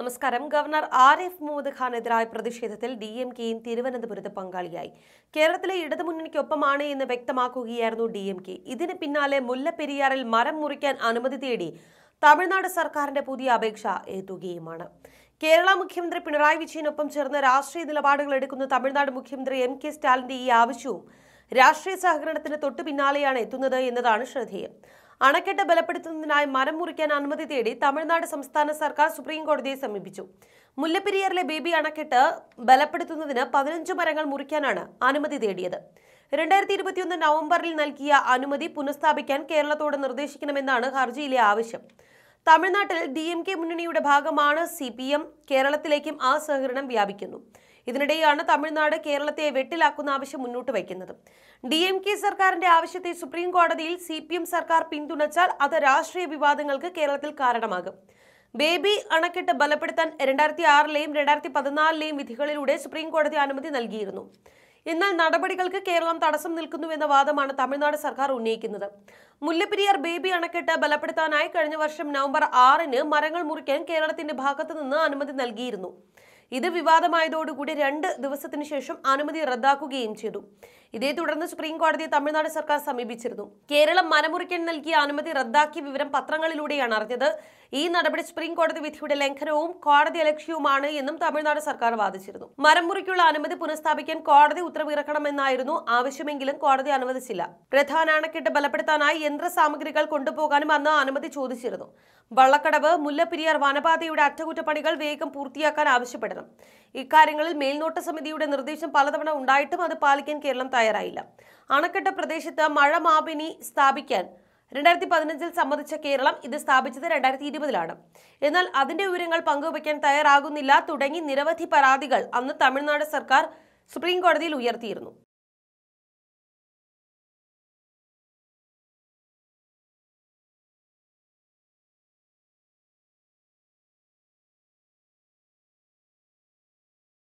നമസ്കാരം governor R F Muhammad എതിരായ പ്രതിഷേധത്തിൽ ഡി എം കെയും തിരുവനന്തപുരത്ത് പങ്കാളിയായി കേരളത്തിലെ ഇടതുമുന്നണിക്കൊപ്പമാണ് എന്ന് വ്യക്തമാക്കുകയായിരുന്നു ഡി എം കെ ഇതിന് പിന്നാലെ മുല്ലപ്പെരിയാറിൽ മരം മുറിക്കാൻ അനുമതി തേടി തമിഴ്നാട് സർക്കാരിന്റെ പുതിയ അപേക്ഷ എത്തുകയുമാണ് കേരള മുഖ്യമന്ത്രി പിണറായി വിജയനൊപ്പം ചേർന്ന് രാഷ്ട്രീയ നിലപാടുകൾ എടുക്കുന്ന തമിഴ്നാട് മുഖ്യമന്ത്രി എം കെ സ്റ്റാലിന്റെ ഈ ആവശ്യവും രാഷ്ട്രീയ സഹകരണത്തിന് തൊട്ടു പിന്നാലെയാണ് എത്തുന്നത് എന്നതാണ് ശ്രദ്ധേയം അണക്കെട്ട് ബലപ്പെടുത്തുന്നതിനായി മരം മുറിക്കാൻ അനുമതി തേടി തമിഴ്നാട് സംസ്ഥാന സർക്കാർ സുപ്രീം കോടതിയെ സമീപിച്ചു മുല്ലപ്പെരിയാറിലെ ബേബി അണക്കെട്ട് ബലപ്പെടുത്തുന്നതിന് പതിനഞ്ച് മരങ്ങൾ മുറിക്കാനാണ് അനുമതി തേടിയത് രണ്ടായിരത്തി ഇരുപത്തിയൊന്ന് നവംബറിൽ നൽകിയ അനുമതി പുനഃസ്ഥാപിക്കാൻ കേരളത്തോട് നിർദ്ദേശിക്കണമെന്നാണ് ഹർജിയിലെ ആവശ്യം തമിഴ്നാട്ടിൽ ഡി എം കെ മുന്നണിയുടെ ഭാഗമാണ് സി പി എം കേരളത്തിലേക്കും ആ സഹകരണം വ്യാപിക്കുന്നു ഇതിനിടെയാണ് തമിഴ്നാട് കേരളത്തെ വെട്ടിലാക്കുന്ന ആവശ്യം മുന്നോട്ട് വയ്ക്കുന്നത് ഡി എം കെ സർക്കാരിന്റെ ആവശ്യത്തെ സുപ്രീം കോടതിയിൽ സി പി എം സർക്കാർ പിന്തുണച്ചാൽ അത് രാഷ്ട്രീയ വിവാദങ്ങൾക്ക് കേരളത്തിൽ കാരണമാകും ബേബി അണക്കെട്ട് ബലപ്പെടുത്താൻ രണ്ടായിരത്തി ആറിലെയും രണ്ടായിരത്തി പതിനാലിലെയും വിധികളിലൂടെ സുപ്രീം കോടതി അനുമതി നൽകിയിരുന്നു എന്നാൽ നടപടികൾക്ക് കേരളം തടസ്സം നിൽക്കുന്നുവെന്ന വാദമാണ് തമിഴ്നാട് സർക്കാർ ഉന്നയിക്കുന്നത് മുല്ലപ്പെരിയാർ ബേബി അണക്കെട്ട് ബലപ്പെടുത്താനായി കഴിഞ്ഞ വർഷം നവംബർ ആറിന് മരങ്ങൾ മുറിക്കാൻ കേരളത്തിന്റെ ഭാഗത്തു നിന്ന് അനുമതി നൽകിയിരുന്നു ഇത് വിവാദമായതോടുകൂടി രണ്ട് ദിവസത്തിനു ശേഷം അനുമതി റദ്ദാക്കുകയും ചെയ്തു ഇതേ തുടർന്ന് സുപ്രീം കോടതിയെ തമിഴ്നാട് സർക്കാർ സമീപിച്ചിരുന്നു കേരളം മനമുറിക്കാൻ നൽകിയ അനുമതി റദ്ദാക്കിയ വിവരം പത്രങ്ങളിലൂടെയാണ് അറിഞ്ഞത് ഈ നടപടി സുപ്രീം കോടതി വിധിയുടെ ലംഘനവും കോടതി അലക്ഷ്യവുമാണ് എന്നും തമിഴ്നാട് സർക്കാർ വാദിച്ചിരുന്നു മരമുറിക്കുള്ള അനുമതി പുനഃസ്ഥാപിക്കാൻ കോടതി ഉത്തരവിറക്കണമെന്നായിരുന്നു ആവശ്യമെങ്കിലും കോടതി അനുവദിച്ചില്ല പ്രധാന അണക്കെട്ട് ബലപ്പെടുത്താനായി യന്ത്ര സാമഗ്രികൾ കൊണ്ടുപോകാനും അന്ന് അനുമതി ചോദിച്ചിരുന്നു വള്ളക്കടവ് മുല്ലപ്പെരിയാർ വനപാതയുടെ അറ്റകുറ്റപ്പണികൾ വേഗം പൂർത്തിയാക്കാൻ ആവശ്യപ്പെടണം ഇക്കാര്യങ്ങളിൽ മേൽനോട്ട സമിതിയുടെ നിർദ്ദേശം പലതവണ ഉണ്ടായിട്ടും അത് പാലിക്കാൻ കേരളം തയ്യാറായില്ല അണക്കെട്ട പ്രദേശത്ത് മഴ മാപിനി സ്ഥാപിക്കാൻ രണ്ടായിരത്തി പതിനഞ്ചിൽ സമ്മതിച്ച കേരളം ഇത് സ്ഥാപിച്ചത് രണ്ടായിരത്തി ഇരുപതിലാണ് എന്നാൽ അതിന്റെ വിവരങ്ങൾ പങ്കുവയ്ക്കാൻ തയ്യാറാകുന്നില്ല തുടങ്ങി നിരവധി പരാതികൾ അന്ന് തമിഴ്നാട് സർക്കാർ സുപ്രീം കോടതിയിൽ ഉയർത്തിയിരുന്നു